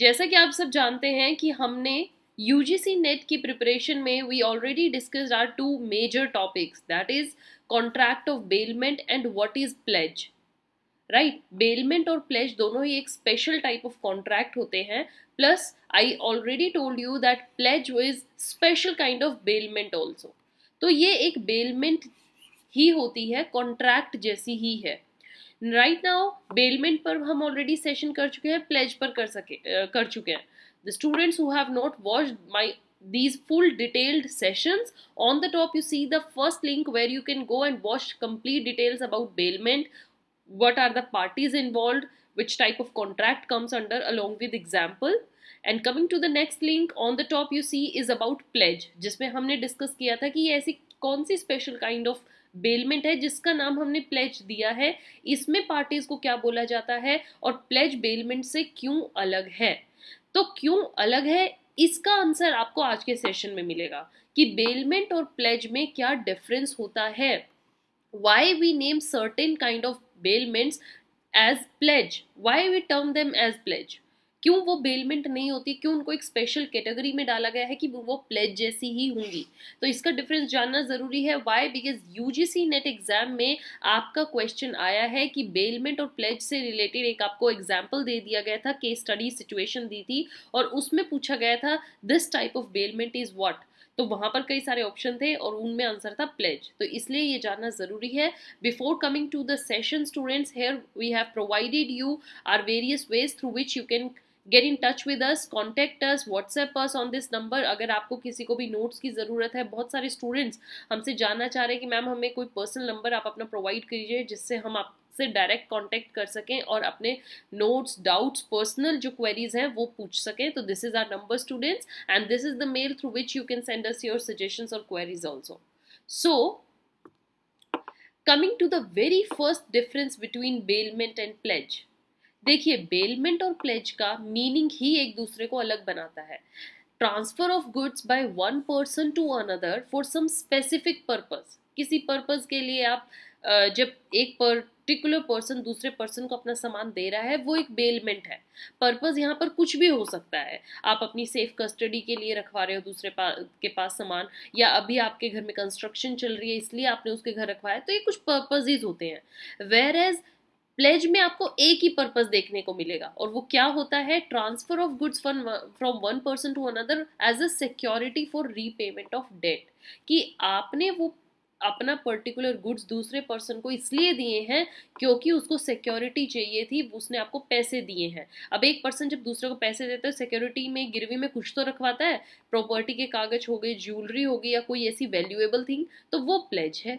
जैसा कि आप सब जानते हैं कि हमने सी नेट e की प्रिपरेशन में we already discuss are two major topics that is contract of bailment and what is pledge right bailment और प्लेज दोनों ही एक स्पेशल टाइप ऑफ कॉन्ट्रैक्ट होते हैं plus I already told you that pledge is special kind of bailment also तो ये एक bailment ही होती है कॉन्ट्रैक्ट जैसी ही है राइट नाउ बेलमेंट पर हम ऑलरेडी सेशन कर चुके हैं प्लेज पर कर सके uh, कर चुके हैं the students who have not watch my these full detailed sessions on the top you see the first link where you can go and watch complete details about bailment what are the parties involve which type of contract comes under along with example and coming to the next link on the top you see is about pledge जिसमें हमने discuss किया था कि ये ऐसी कौन सी special kind of bailment है जिसका नाम हमने प्लेज दिया है इसमें पार्टीज को क्या बोला जाता है और प्लेज बेलमेंट से क्यों अलग है तो क्यों अलग है इसका आंसर आपको आज के सेशन में मिलेगा कि बेलमेंट और प्लेज में क्या डिफरेंस होता है why we name certain kind of bailments as pledge why we term them as pledge क्यों वो बेलमेंट नहीं होती क्यों उनको एक स्पेशल कैटेगरी में डाला गया है कि वो प्लेज जैसी ही होंगी तो इसका डिफरेंस जानना ज़रूरी है why because UGC NET exam में आपका क्वेश्चन आया है कि बेलमेंट और प्लेज से रिलेटेड एक आपको एग्जाम्पल दे दिया गया था केस स्टडी सिचुएशन दी थी और उसमें पूछा गया था this type of bailment is what तो वहां पर कई सारे ऑप्शन थे और उनमें आंसर था प्लेज तो इसलिए ये जानना ज़रूरी है before coming to the session students here we have provided you are various ways through which you can get in touch with us contact us WhatsApp us on this number अगर आपको किसी को भी नोट्स की ज़रूरत है बहुत सारे स्टूडेंट्स हमसे जानना चाह रहे हैं कि मैम हमें कोई पर्सनल नंबर आप अपना प्रोवाइड करिए जिससे हम आप से डायरेक्ट कांटेक्ट कर सकें और अपने नोट्स डाउट्स पर्सनल जो क्वेरीज हैं वो पूछ सकें तो this is are number students and this is the mail through which you can send us your suggestions और queries also so coming to the very first difference between bailment and pledge देखिए bailment और pledge का meaning ही एक दूसरे को अलग बनाता है transfer of goods by one person to another for some specific purpose किसी पर्पस के लिए आप जब एक पर्टिकुलर पर्सन दूसरे पर्सन को अपना सामान दे रहा है वो एक बेलमेंट है पर्पस यहाँ पर कुछ भी हो सकता है आप अपनी सेफ कस्टडी के लिए रखवा रहे हो दूसरे पा, के पास सामान या अभी आपके घर में कंस्ट्रक्शन चल रही है इसलिए आपने उसके घर रखवाया तो ये कुछ पर्पजेज होते हैं वेर एज प्लेज में आपको एक ही पर्पस देखने को मिलेगा और वो क्या होता है transfer of goods from one person to another as a security for repayment of debt कि आपने वो अपना पर्टिकुलर गुड्स दूसरे पर्सन को इसलिए दिए हैं क्योंकि उसको सिक्योरिटी चाहिए थी उसने आपको पैसे दिए हैं अब एक पर्सन जब दूसरे को पैसे देता है सिक्योरिटी में गिरवी में कुछ तो रखवाता है प्रॉपर्टी के कागज हो गए ज्वेलरी हो गई या कोई ऐसी वैल्यूएबल थिंग तो वो प्लेज है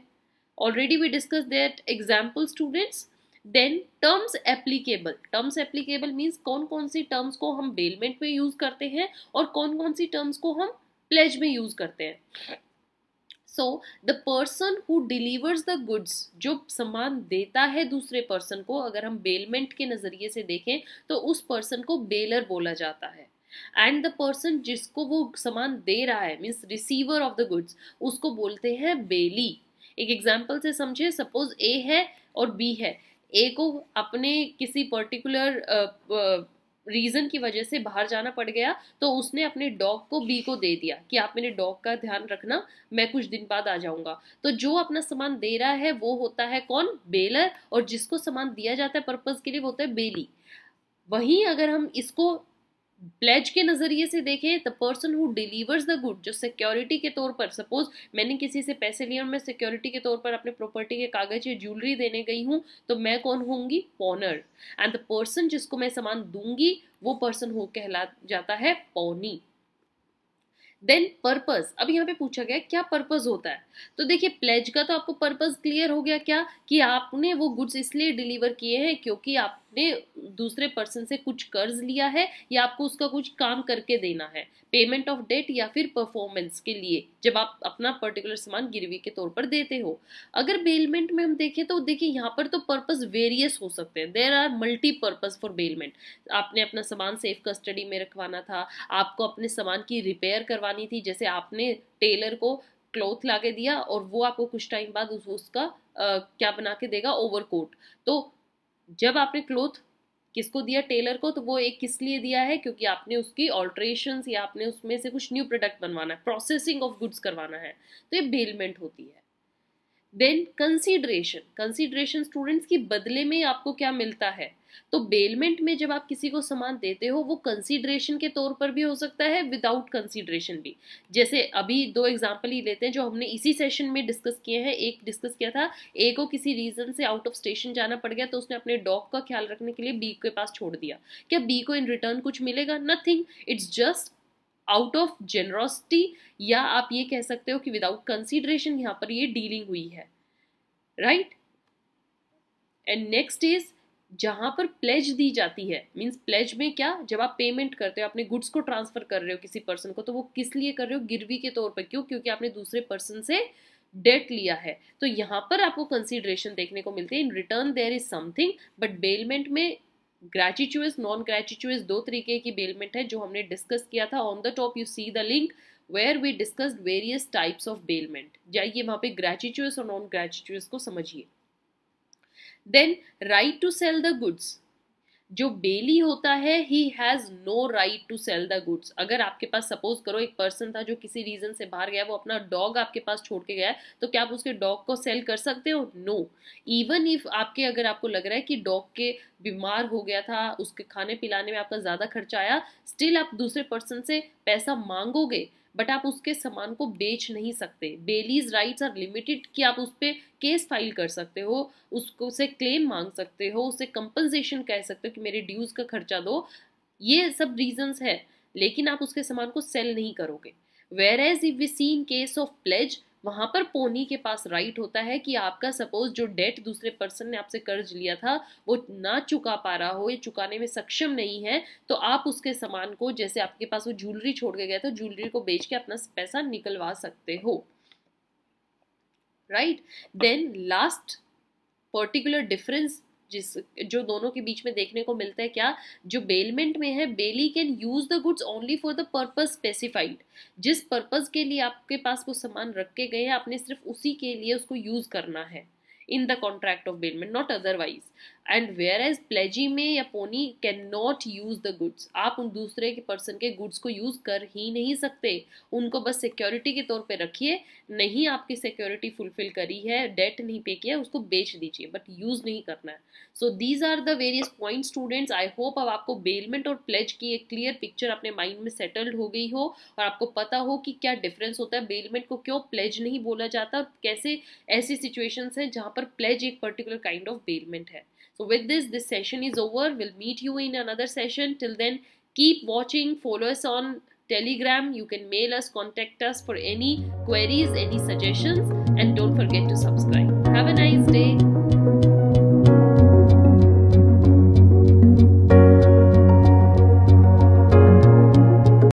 already we discuss that example students then terms applicable terms applicable means कौन कौन सी टर्म्स को हम बेलमेंट में यूज करते हैं और कौन कौन सी टर्म्स को हम प्लेज में यूज करते हैं so the person who delivers the goods जो सामान देता है दूसरे पर्सन को अगर हम बेलमेंट के नज़रिए से देखें तो उस पर्सन को बेलर बोला जाता है एंड द पर्सन जिसको वो सामान दे रहा है means receiver of the goods उसको बोलते हैं बेली एक एग्जाम्पल से समझे सपोज ए है और बी है ए को अपने किसी पर्टिकुलर रीज़न की वजह से बाहर जाना पड़ गया तो उसने अपने डॉग को बी को दे दिया कि आप मेरे डॉग का ध्यान रखना मैं कुछ दिन बाद आ जाऊंगा तो जो अपना सामान दे रहा है वो होता है कौन बेलर और जिसको सामान दिया जाता है पर्पज़ के लिए वो होता है बेली वहीं अगर हम इसको प्लेज के नज़रिए से देखें the person who delivers the good जो सिक्योरिटी के तौर पर सपोज मैंने किसी से पैसे लिए और मैं सिक्योरिटी के तौर पर अपने प्रॉपर्टी के कागज या ज्वेलरी देने गई हूँ तो मैं कौन होंगी पॉनर एंड द पर्सन जिसको मैं सामान दूंगी वो पर्सन हो कहला जाता है पौनी देन पर्पज अब यहाँ पे पूछा गया क्या पर्पज होता है तो देखिए प्लेज का तो आपको पर्पज क्लियर हो गया क्या कि आपने वो गुड्स इसलिए डिलीवर किए हैं क्योंकि आप आपने दूसरे पर्सन से कुछ कर्ज लिया है या आपको उसका कुछ काम करके देना है पेमेंट ऑफ डेट या फिर परफॉर्मेंस के लिए जब आप अपना पर्टिकुलर सामान गिरवी के तौर पर देते हो अगर बेलमेंट में हम देखें तो देखिए यहाँ पर तो पर्पस वेरियस हो सकते हैं there are multi purpose for bailment आपने अपना सामान सेफ कस्टडी में रखवाना था आपको अपने सामान की रिपेयर करवानी थी जैसे आपने टेलर को क्लोथ लाके दिया और वो आपको कुछ टाइम बाद उस उसका आ, क्या बना के देगा ओवरकोट तो जब आपने क्लोथ किसको दिया टेलर को तो वो एक किस लिए दिया है क्योंकि आपने उसकी ऑल्ट्रेशन या आपने उसमें से कुछ न्यू प्रोडक्ट बनवाना है प्रोसेसिंग ऑफ गुड्स करवाना है तो ये बेलमेंट होती है देन कंसीडरेशन कंसीडरेशन स्टूडेंट्स की बदले में आपको क्या मिलता है तो बेलमेंट में जब आप किसी को सामान देते हो वो कंसीडरेशन के तौर पर भी हो सकता है विदाउट कंसीडरेशन भी जैसे अभी दो एग्जांपल ही लेते हैं जो हमने इसी सेशन में डिस्कस किए हैं एक डिस्कस किया था ए को किसी रीज़न से आउट ऑफ स्टेशन जाना पड़ गया तो उसने अपने डॉग का ख्याल रखने के लिए बी के पास छोड़ दिया क्या बी को इन रिटर्न कुछ मिलेगा nothing it's just out of generosity या आप ये कह सकते हो कि विदाउट कंसिडरेशन यहाँ पर ये डीलिंग हुई है राइट एंड नेक्स्ट इज जहाँ पर प्लेज दी जाती है मीन्स प्लेज में क्या जब आप पेमेंट करते हो अपने गुड्स को ट्रांसफर कर रहे हो किसी पर्सन को तो वो किस लिए कर रहे हो गिरवी के तौर पर क्यों क्योंकि आपने दूसरे पर्सन से डेट लिया है तो यहाँ पर आपको कंसिडरेशन देखने को मिलती है in return there is something but bailment में ग्रेटिचुअस नॉन ग्रेचुचुअस दो तरीके की बेलमेंट है जो हमने डिस्कस किया था on the top you see the link where we discuss various types of bailment जाइए वहाँ पे ग्रेचुचुअस और नॉन ग्रेचुचुअस को समझिए then right to sell the goods जो बेली होता है he has no right to sell the goods अगर आपके पास सपोज करो एक पर्सन था जो किसी रीज़न से बाहर गया वो अपना डॉग आपके पास छोड़ के गया है तो क्या आप उसके डॉग को सेल कर सकते हो नो इवन इफ आपके अगर आपको लग रहा है कि डॉग के बीमार हो गया था उसके खाने पिलाने में आपका ज़्यादा खर्चा आया स्टिल आप दूसरे पर्सन से पैसा मांगोगे बट आप उसके सामान को बेच नहीं सकते बेलीज राइट्स आर लिमिटेड कि आप उस पर केस फाइल कर सकते हो उसको उसे क्लेम मांग सकते हो उसे कंपनसेशन कह सकते हो कि मेरे ड्यूज़ का खर्चा दो ये सब रीजंस है लेकिन आप उसके सामान को सेल नहीं करोगे whereas if we seen in case of pledge वहाँ पर पोनी के पास राइट होता है कि आपका सपोज जो डेट दूसरे पर्सन ने आपसे कर्ज लिया था वो ना चुका पा रहा हो या चुकाने में सक्षम नहीं है तो आप उसके सामान को जैसे आपके पास वो ज्वेलरी छोड़ के गया था ज्वेलरी को बेच के अपना पैसा निकलवा सकते हो right then last particular difference जिस जो दोनों के बीच में देखने को मिलता है क्या जो बेलमेंट में है bailee can use the goods only for the purpose specified जिस पर्पज के लिए आपके पास वो सामान रख के गए आपने सिर्फ उसी के लिए उसको यूज करना है in the contract of bailment not otherwise and whereas pledgee में या pawnee can not use the goods आप उन दूसरे के पर्सन के गुड्स को यूज़ कर ही नहीं सकते उनको बस सिक्योरिटी के तौर पे रखिए नहीं आपकी सिक्योरिटी फुलफिल करी है डेट नहीं पे किया उसको बेच दीजिए बट यूज़ नहीं करना है so these are the various point students I hope अब आपको बेलमेंट और प्लेज की एक क्लियर पिक्चर अपने माइंड में सेटल्ड हो गई हो और आपको पता हो कि क्या डिफरेंस होता है बेलमेंट को क्यों प्लेज नहीं बोला जाता और कैसे ऐसी सिचुएशंस हैं जहाँ पर प्लेज एक पर्टिकुलर काइंड ऑफ बेलमेंट है with this, this session is over. We'll meet you in another session. Till then, keep watching. Follow us on Telegram. You can mail us, contact us for any queries, any suggestions. And don't forget to subscribe. Have a nice day.